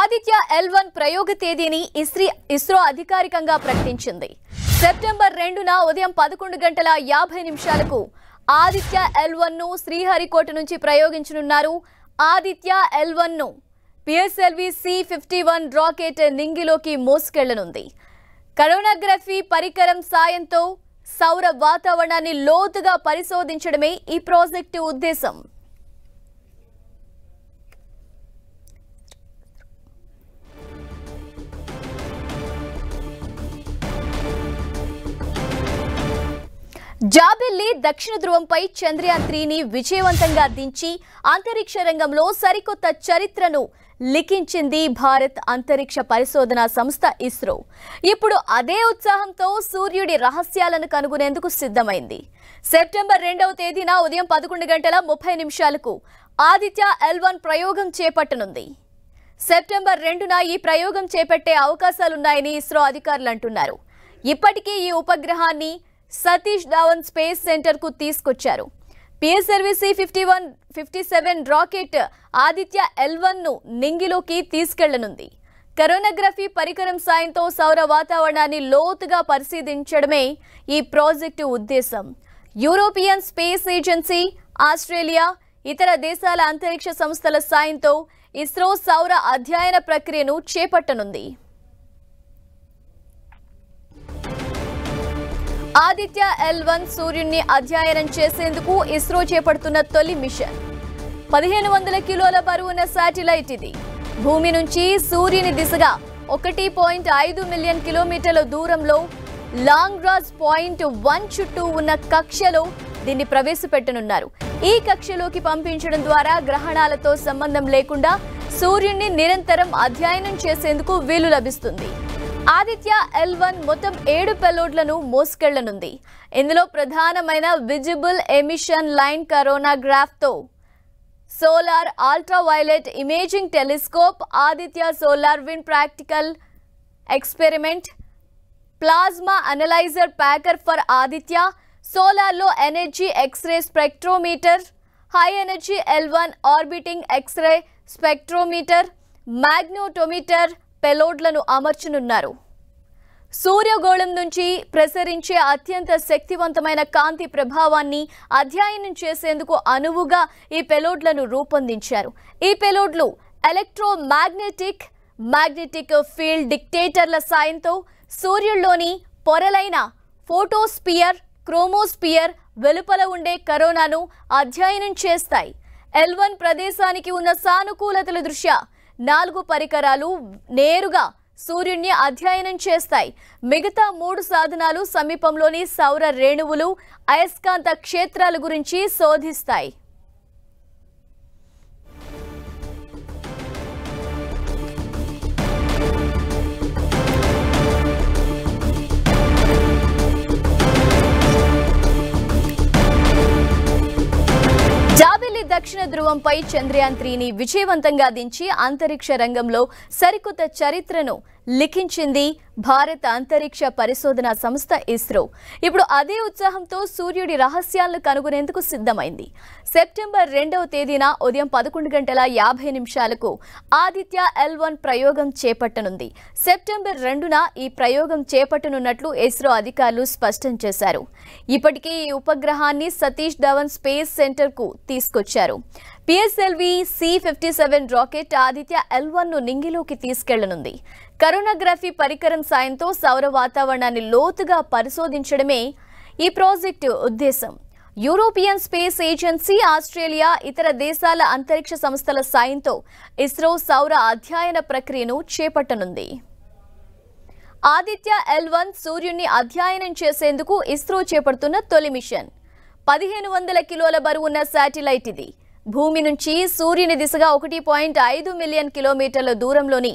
Aditya L one ప్రయోగ తేదీని ఇస్రీ ఇస్రో అధికారికంగా ప్రకటించింది సెప్టెంబర్ రెండున ఉదయం పదకొండు గంటల యాభై నిమిషాలకు ఆదిత్య ఎల్ వన్ను శ్రీహరికోట నుంచి ప్రయోగించనున్నారు ఆదిత్య ఎల్ వన్ను PSLV C fifty one rocket నింగిలోకి మోసుకెళ్లనుంది కరోనాగ్రఫీ పరికరం సాయంతో సౌర వాతావరణాన్ని లోతుగా పరిశోధించడమే ఈ ప్రాజెక్టు ఉద్దేశం జాబిల్లి దక్షిణ ధృవంపై చంద్రయాన్ త్రీని విజయవంతంగా దించి అంతరిక్ష రంగంలో సరికొత్త చరిత్రను లిఖించింది భారత్ అంతరిక్ష పరిశోధన సంస్థ ఇస్రో ఇప్పుడు అదే ఉత్సాహంతో సూర్యుడి రహస్యాలను కనుగొనేందుకు సిద్ధమైంది సెప్టెంబర్ రెండవ తేదీన ఉదయం పదకొండు గంటల ముప్పై నిమిషాలకు ఆదిత్య ఎల్వన్ ప్రయోగం చేపట్టనుంది సెప్టెంబర్ రెండున ఈ ప్రయోగం చేపట్టే అవకాశాలున్నాయని ఇస్రో అధికారులు అంటున్నారు ఇప్పటికీ ఈ ఉపగ్రహాన్ని సతీష్ ధావన్ స్పేస్ సెంటర్కు తీసుకొచ్చారు PSLV C fifty one fifty seven rocket Aditya ఎల్వన్ను నింగిలోకి తీసుకెళ్లనుంది కరోనాగ్రఫీ పరికరం సాయంతో సౌర వాతావరణాన్ని లోతుగా పరిశీలించడమే ఈ ప్రాజెక్టు ఉద్దేశం యూరోపియన్ స్పేస్ ఏజెన్సీ ఆస్ట్రేలియా ఇతర దేశాల అంతరిక్ష సంస్థల సాయంతో ఇస్రో సౌర అధ్యయన ప్రక్రియను చేపట్టనుంది ఆదిత్య ఎల్ వన్ సూర్యుడిని అధ్యయనం చేసేందుకు ఇస్రో చేపడుతున్న తొలి మిషన్ పదిహేను వందల కిలోల బరువున్న శాటిలైట్ ఇది భూమి నుంచి సూర్యుని దిశగా ఒకటి పాయింట్ ఐదు మిలియన్ కిలోమీటర్ల దూరంలో లాంగ్ రాజ్ పాయింట్ వన్ చుట్టూ ఉన్న కక్షలో దీన్ని ప్రవేశపెట్టనున్నారు ఈ కక్షలోకి పంపించడం ద్వారా గ్రహణాలతో సంబంధం లేకుండా సూర్యుడిని నిరంతరం అధ్యయనం చేసేందుకు వీలు లభిస్తుంది ఆదిత్య ఎల్ వన్ మొత్తం ఏడు పెలోడ్లను మోసుకెళ్లనుంది ఇందులో ప్రధానమైన విజిబుల్ ఎమిషన్ లైన్ కరోనా గ్రాఫ్తో solar ultraviolet imaging telescope Aditya solar wind particle experiment plasma analyser package for Aditya సోలార్లో energy X-ray spectrometer high energy L one orbiting X-ray spectrometer magnetometer పెలోడ్లను అమర్చనున్నారు సూర్యగోళం నుంచి ప్రసరించే అత్యంత శక్తివంతమైన కాంతి ప్రభావాన్ని అధ్యయనం చేసేందుకు అనువుగా ఈ పెలోడ్లను రూపొందించారు ఈ పెలోడ్లు ఎలక్ట్రోమాగ్నెటిక్ మాగ్నెటిక్ ఫీల్డ్ డిక్టేటర్ల సాయంతో సూర్యుల్లోని పొరలైన ఫోటోస్పియర్ క్రోమోస్పియర్ వెలుపల ఉండే కరోనాను అధ్యయనం చేస్తాయి ఎల్వన్ ప్రదేశానికి ఉన్న సానుకూలతల దృష్ట్యా నాలుగు పరికరాలు నేరుగా సూర్యుణ్ణి అధ్యయనం చేస్తాయి మిగతా మూడు సాధనాలు సమీపంలోని సౌర రేణువులు అయస్కాంత క్షేత్రాల గురించి శోధిస్తాయి విక్రమంపై చంద్రయాన్ త్రీని విజయవంతంగా దించి అంతరిక్ష రంగంలో సరికొత్త చరిత్రను లిఖించింది భారత అంతరిక్ష పరిశోధన సంస్థ ఇస్రో ఇప్పుడు అదే ఉత్సాహంతో సూర్యుడి రహస్యాలను కనుగొనేందుకు సిద్ధమైంది సెప్టెంబర్ రెండవ తేదీన ఉదయం పదకొండు గంటల యాభై నిమిషాలకు ఆదిత్య ఎల్ వన్ ప్రయోగం చేపట్టనుంది సెప్టెంబర్ రెండున ఈ ప్రయోగం చేపట్టనున్నట్లు ఇస్రో అధికారులు స్పష్టం చేశారు ఇప్పటికే ఈ ఉపగ్రహాన్ని సతీష్ ధవన్ స్పేస్ సెంటర్కు తీసుకొచ్చారు PSLV C fifty seven rocket Aditya L వన్ను నింగిలోకి తీసుకెళ్లనుంది కరోనాగ్రఫీ పరికరం సాయంతో సౌర వాతావరణాన్ని లోతుగా పరిశోధించడమే ఈ ప్రాజెక్టు ఉద్దేశం యూరోపియన్ స్పేస్ ఏజెన్సీ ఆస్ట్రేలియా ఇతర దేశాల అంతరిక్ష సంస్థల సాయంతో ఇస్రో సౌర అధ్యయన ప్రక్రియను చేపట్టనుంది ఆదిత్య ఎల్ వన్ సూర్యుని అధ్యయనం చేసేందుకు ఇస్రో చేపడుతున్న తొలి మిషన్ పదిహేను వందల కిలోల బరువున్న శాటిలైట్ ఇది భూమి నుంచి సూర్యుని దిశగా ఒకటి పాయింట్ ఐదు మిలియన్ కిలోమీటర్ల దూరంలోని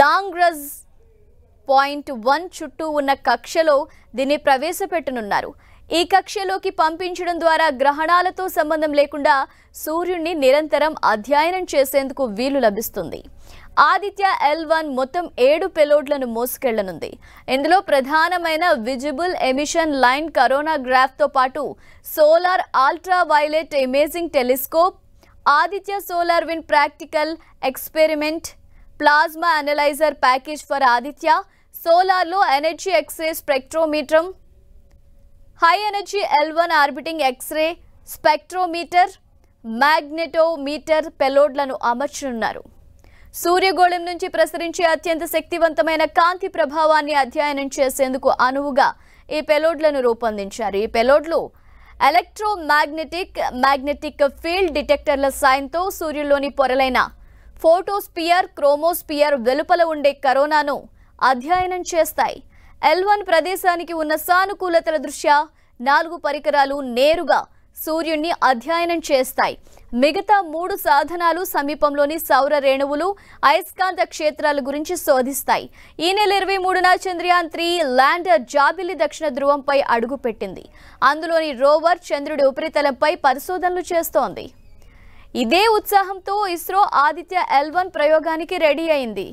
లాంగ్ రజ్ పాయింట్ వన్ చుట్టూ ఉన్న కక్షలో దీన్ని ప్రవేశపెట్టనున్నారు ఈ కక్షలోకి పంపించడం ద్వారా గ్రహణాలతో సంబంధం లేకుండా సూర్యుడిని నిరంతరం అధ్యయనం చేసేందుకు వీలు లభిస్తుంది ఆదిత్య ఎల్ వన్ మొత్తం ఏడు పెలోడ్లను మోసుకెళ్లనుంది ఇందులో ప్రధానమైన విజిబుల్ ఎమిషన్ లైన్ కరోనా గ్రాఫ్తో పాటు solar ultraviolet imaging telescope Aditya solar wind particle experiment plasma analyser package for Aditya సోలార్లో energy X-ray spectrometer high energy L one orbiting X-ray spectrometer magnetometer పెలోడ్లను అమర్చనున్నారు సూర్యగోళం నుంచి ప్రసరించే అత్యంత శక్తివంతమైన కాంతి ప్రభావాన్ని అధ్యయనం చేసేందుకు అనువుగా ఈ పెలోడ్లను రూపొందించారు ఈ పెలోడ్లు ఎలక్ట్రోమాగ్నెటిక్ మ్యాగ్నెటిక్ ఫీల్డ్ డిటెక్టర్ల సాయంతో సూర్యులోని పొరలైన ఫోటోస్పియర్ క్రోమోస్పియర్ వెలుపల ఉండే కరోనాను అధ్యయనం చేస్తాయి ఎల్వన్ ప్రదేశానికి ఉన్న సానుకూలతల దృష్ట్యా నాలుగు పరికరాలు నేరుగా సూర్యుణ్ణి అధ్యయనం చేస్తాయి మిగతా మూడు సాధనాలు సమీపంలోని సౌర రేణువులు అయస్కాంత క్షేత్రాల గురించి శోధిస్తాయి ఈ నెల ఇరవై మూడున చంద్రయాన్ త్రీ ల్యాండర్ జాబిలి దక్షిణ ధ్రువంపై అడుగుపెట్టింది అందులోని రోవర్ చంద్రుడి ఉపరితలంపై పరిశోధనలు చేస్తోంది ఇదే ఉత్సాహంతో ఇస్రో ఆదిత్య ఎల్వన్ ప్రయోగానికి రెడీ అయింది